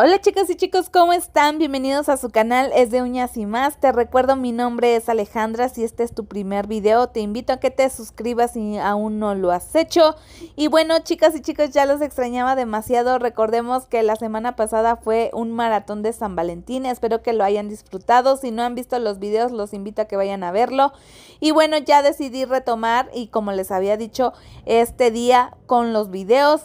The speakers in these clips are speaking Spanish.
Hola chicas y chicos, ¿cómo están? Bienvenidos a su canal Es de Uñas y Más. Te recuerdo, mi nombre es Alejandra. Si este es tu primer video, te invito a que te suscribas si aún no lo has hecho. Y bueno, chicas y chicos, ya los extrañaba demasiado. Recordemos que la semana pasada fue un maratón de San Valentín. Espero que lo hayan disfrutado. Si no han visto los videos, los invito a que vayan a verlo. Y bueno, ya decidí retomar y como les había dicho, este día con los videos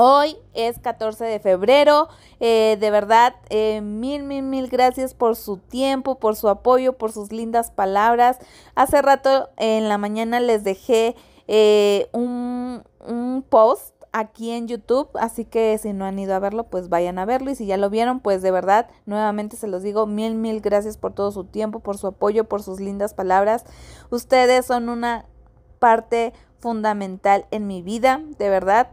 Hoy es 14 de febrero. Eh, de verdad, eh, mil, mil, mil gracias por su tiempo, por su apoyo, por sus lindas palabras. Hace rato en la mañana les dejé eh, un, un post aquí en YouTube, así que si no han ido a verlo, pues vayan a verlo y si ya lo vieron, pues de verdad, nuevamente se los digo, mil, mil gracias por todo su tiempo, por su apoyo, por sus lindas palabras. Ustedes son una parte fundamental en mi vida, de verdad,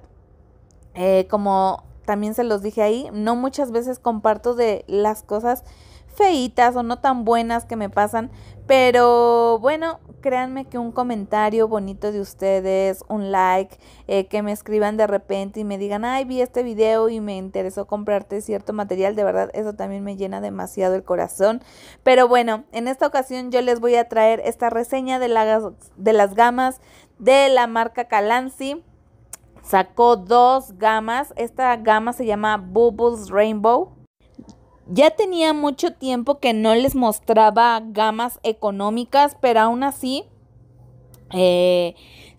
eh, como también se los dije ahí, no muchas veces comparto de las cosas feitas o no tan buenas que me pasan, pero bueno, créanme que un comentario bonito de ustedes, un like, eh, que me escriban de repente y me digan, ay, vi este video y me interesó comprarte cierto material, de verdad, eso también me llena demasiado el corazón. Pero bueno, en esta ocasión yo les voy a traer esta reseña de, de las gamas de la marca Calancy Sacó dos gamas. Esta gama se llama Bubbles Rainbow. Ya tenía mucho tiempo que no les mostraba gamas económicas, pero aún así eh,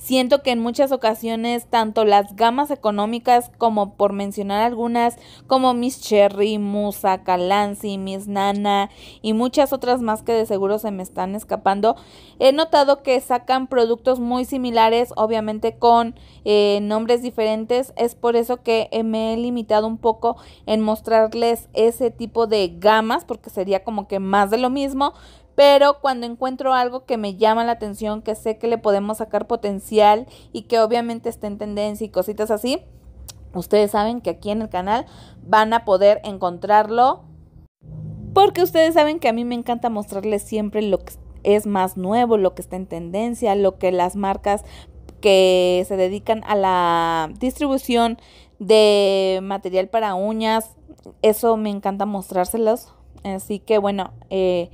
Siento que en muchas ocasiones tanto las gamas económicas como por mencionar algunas como Miss Cherry, Musa, Calancy, Miss Nana y muchas otras más que de seguro se me están escapando, he notado que sacan productos muy similares, obviamente con eh, nombres diferentes. Es por eso que me he limitado un poco en mostrarles ese tipo de gamas porque sería como que más de lo mismo, pero cuando encuentro algo que me llama la atención, que sé que le podemos sacar potencial y que obviamente está en tendencia y cositas así, ustedes saben que aquí en el canal van a poder encontrarlo porque ustedes saben que a mí me encanta mostrarles siempre lo que es más nuevo, lo que está en tendencia, lo que las marcas que se dedican a la distribución de material para uñas, eso me encanta mostrárselos. Así que bueno, eh,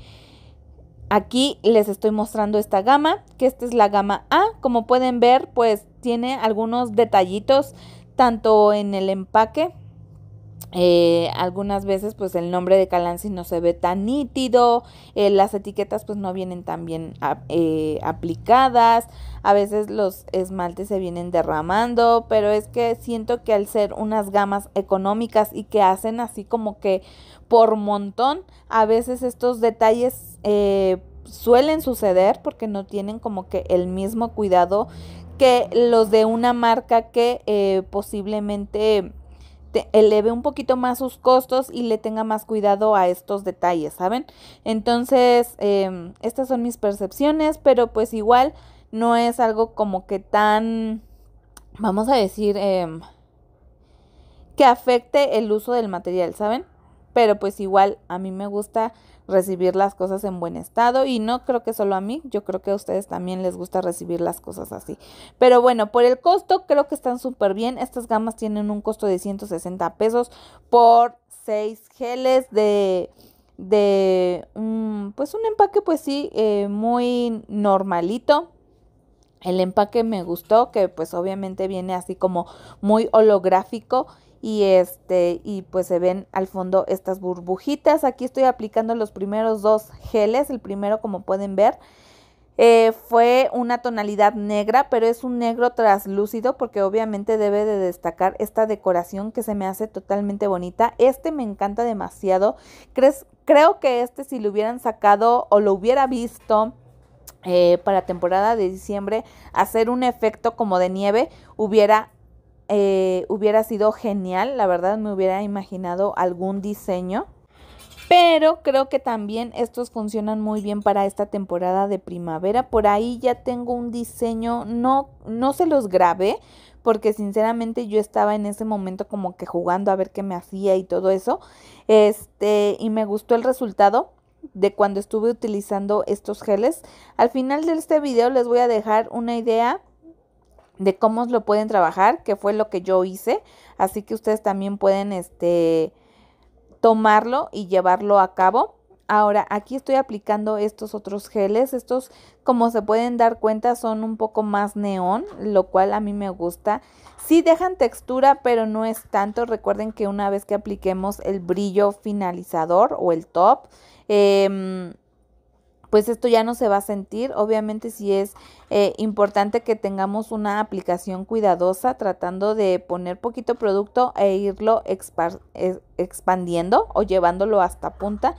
Aquí les estoy mostrando esta gama, que esta es la gama A. Como pueden ver, pues tiene algunos detallitos, tanto en el empaque. Eh, algunas veces pues el nombre de Calanci no se ve tan nítido, eh, las etiquetas pues no vienen tan bien eh, aplicadas, a veces los esmaltes se vienen derramando, pero es que siento que al ser unas gamas económicas y que hacen así como que por montón, a veces estos detalles eh, suelen suceder porque no tienen como que el mismo cuidado que los de una marca que eh, posiblemente te eleve un poquito más sus costos y le tenga más cuidado a estos detalles, ¿saben? Entonces, em, estas son mis percepciones, pero pues igual no es algo como que tan, vamos a decir, em, que afecte el uso del material, ¿saben? Pero pues igual a mí me gusta recibir las cosas en buen estado y no creo que solo a mí, yo creo que a ustedes también les gusta recibir las cosas así. Pero bueno, por el costo creo que están súper bien. Estas gamas tienen un costo de 160 pesos por 6 geles de de pues un empaque pues sí eh, muy normalito el empaque me gustó, que pues obviamente viene así como muy holográfico y este y pues se ven al fondo estas burbujitas. Aquí estoy aplicando los primeros dos geles. El primero, como pueden ver, eh, fue una tonalidad negra, pero es un negro traslúcido porque obviamente debe de destacar esta decoración que se me hace totalmente bonita. Este me encanta demasiado. Crees, creo que este si lo hubieran sacado o lo hubiera visto eh, para temporada de diciembre hacer un efecto como de nieve hubiera eh, hubiera sido genial la verdad me hubiera imaginado algún diseño pero creo que también estos funcionan muy bien para esta temporada de primavera por ahí ya tengo un diseño no no se los grabé porque sinceramente yo estaba en ese momento como que jugando a ver qué me hacía y todo eso este y me gustó el resultado de cuando estuve utilizando estos geles. Al final de este video les voy a dejar una idea de cómo lo pueden trabajar, que fue lo que yo hice. Así que ustedes también pueden este, tomarlo y llevarlo a cabo. Ahora, aquí estoy aplicando estos otros geles. Estos, como se pueden dar cuenta, son un poco más neón, lo cual a mí me gusta. Sí dejan textura, pero no es tanto. Recuerden que una vez que apliquemos el brillo finalizador o el top, em, pues esto ya no se va a sentir. Obviamente sí es eh, importante que tengamos una aplicación cuidadosa tratando de poner poquito producto e irlo expandiendo o llevándolo hasta punta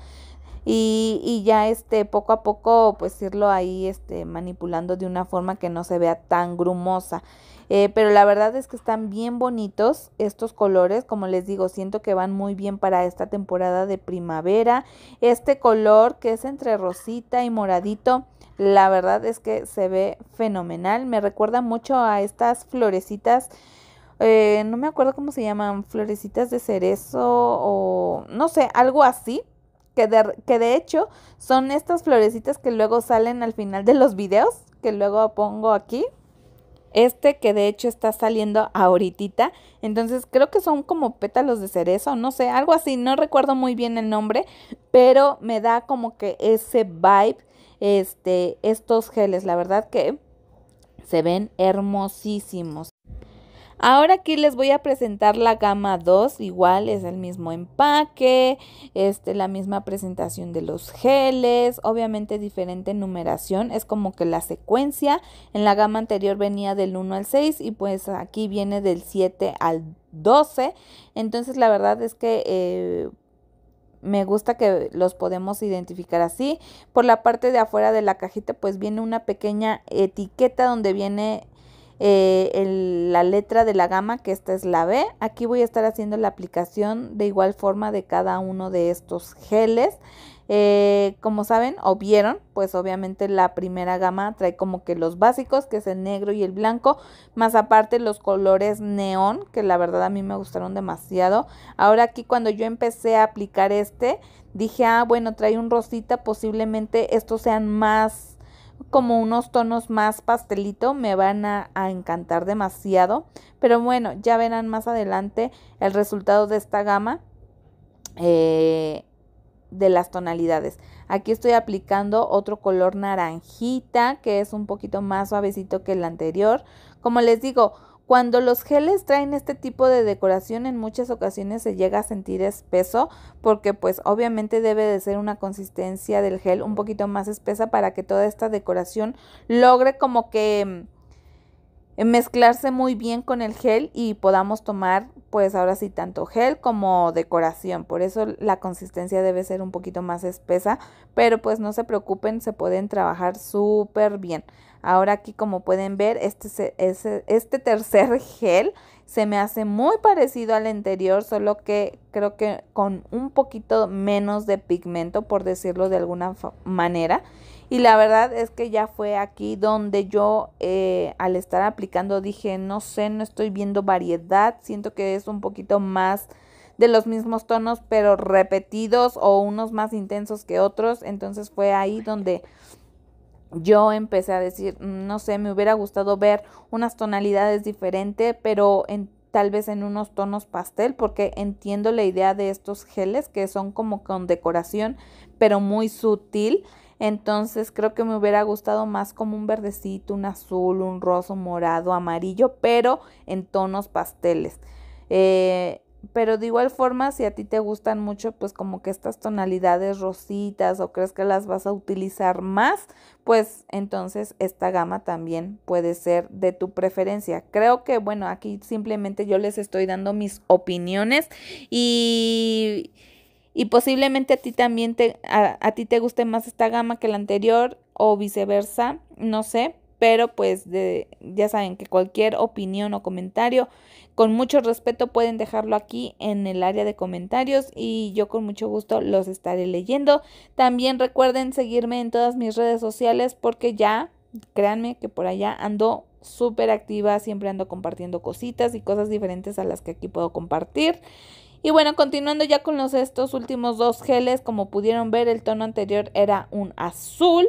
y, ya este poco a poco pues irlo ahí este manipulando de una forma que no se vea tan grumosa. Eh, pero la verdad es que están bien bonitos estos colores, como les digo, siento que van muy bien para esta temporada de primavera. Este color que es entre rosita y moradito, la verdad es que se ve fenomenal, me recuerda mucho a estas florecitas. Eh, no me acuerdo cómo se llaman, florecitas de cerezo o no sé, algo así, que de, hecho son estas florecitas que luego salen al final de los videos, que luego pongo aquí. Este que de hecho está saliendo ahorita, entonces creo que son como pétalos de cerezo, no sé, algo así, no recuerdo muy bien el nombre, pero me da como que ese vibe, este, estos geles, la verdad que se ven hermosísimos. Ahora aquí les voy a presentar la gama 2, igual es el mismo empaque, este, la misma presentación de los geles, obviamente diferente numeración, es como que la secuencia en la gama anterior venía del 1 al 6 y pues aquí viene del 7 al 12, entonces la verdad es que... Eh, me gusta que los podemos identificar así. Por la parte de afuera de la cajita pues viene una pequeña etiqueta donde viene eh, la letra de la gama, que esta es la B. Aquí voy a estar haciendo la aplicación de igual forma de cada uno de estos geles. Eh, como saben o vieron, pues obviamente la primera gama trae como que los básicos, que es el negro y el blanco, más aparte los colores neón, que la verdad a mí me gustaron demasiado. Ahora aquí cuando yo empecé a aplicar este, dije, ah, bueno, trae un rosita, posiblemente estos sean más como unos tonos más pastelito, me van a, encantar demasiado. Pero bueno, ya verán más adelante el resultado de esta gama. Eh, de las tonalidades. Aquí estoy aplicando otro color naranjita que es un poquito más suavecito que el anterior. Como les digo, cuando los geles traen este tipo de decoración en muchas ocasiones se llega a sentir espeso porque pues obviamente debe de ser una consistencia del gel un poquito más espesa para que toda esta decoración logre como que mm, eh, mezclarse muy bien con el gel y podamos tomar pues ahora sí tanto gel como decoración por eso la consistencia debe ser un poquito más espesa pero pues no se preocupen se pueden trabajar súper bien ahora aquí como pueden ver este, este tercer gel se me hace muy parecido al anterior solo que creo que con un poquito menos de pigmento por decirlo de alguna manera y la verdad es que ya fue aquí donde yo eh, al estar aplicando dije, no sé, no estoy viendo variedad, siento que es un poquito más de los mismos tonos, pero repetidos o unos más intensos que otros. Entonces fue ahí donde yo empecé a decir, mm, no sé, me hubiera gustado ver unas tonalidades diferentes, pero en, tal vez en unos tonos pastel, porque entiendo la idea de estos geles que son como con decoración, pero muy sutil. Entonces creo que me hubiera gustado más como un verdecito, un azul, un roso, morado, amarillo, pero en tonos pasteles. Eh, pero de igual forma, si a ti te gustan mucho, pues como que estas tonalidades rositas o crees que las vas a utilizar más, pues entonces esta gama también puede ser de tu preferencia. Creo que, bueno, aquí simplemente yo les estoy dando mis opiniones y y posiblemente a ti también te, a, ti te guste más esta gama que la anterior o viceversa, no sé, pero pues ya saben que cualquier opinión o comentario con mucho respeto pueden dejarlo aquí en el área de comentarios y yo con mucho gusto los estaré leyendo. También recuerden seguirme en todas mis redes sociales porque ya, créanme que por allá ando súper activa, siempre ando compartiendo cositas y cosas diferentes a las que aquí puedo compartir. Y bueno, continuando ya con los, estos últimos dos geles, como pudieron ver, el tono anterior era un azul.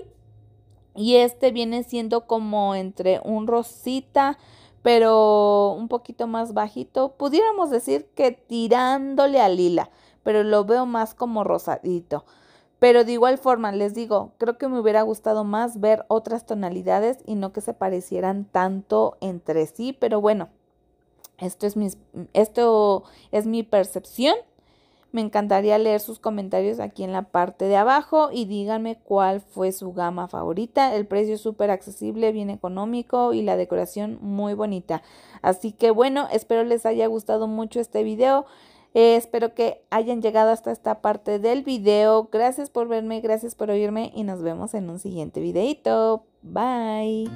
Y este viene siendo como entre un rosita, pero un poquito más bajito. Pudiéramos decir que tirándole a lila, pero lo veo más como rosadito. Pero de igual forma, les digo, creo que me hubiera gustado más ver otras tonalidades y no que se parecieran tanto entre sí. Pero bueno, esto es, mi, esto es mi percepción. Me encantaría leer sus comentarios aquí en la parte de abajo y díganme cuál fue su gama favorita. El precio es súper accesible, bien económico y la decoración muy bonita. Así que bueno, espero les haya gustado mucho este video. Eh, espero que hayan llegado hasta esta parte del video. Gracias por verme, gracias por oírme y nos vemos en un siguiente videito. Bye.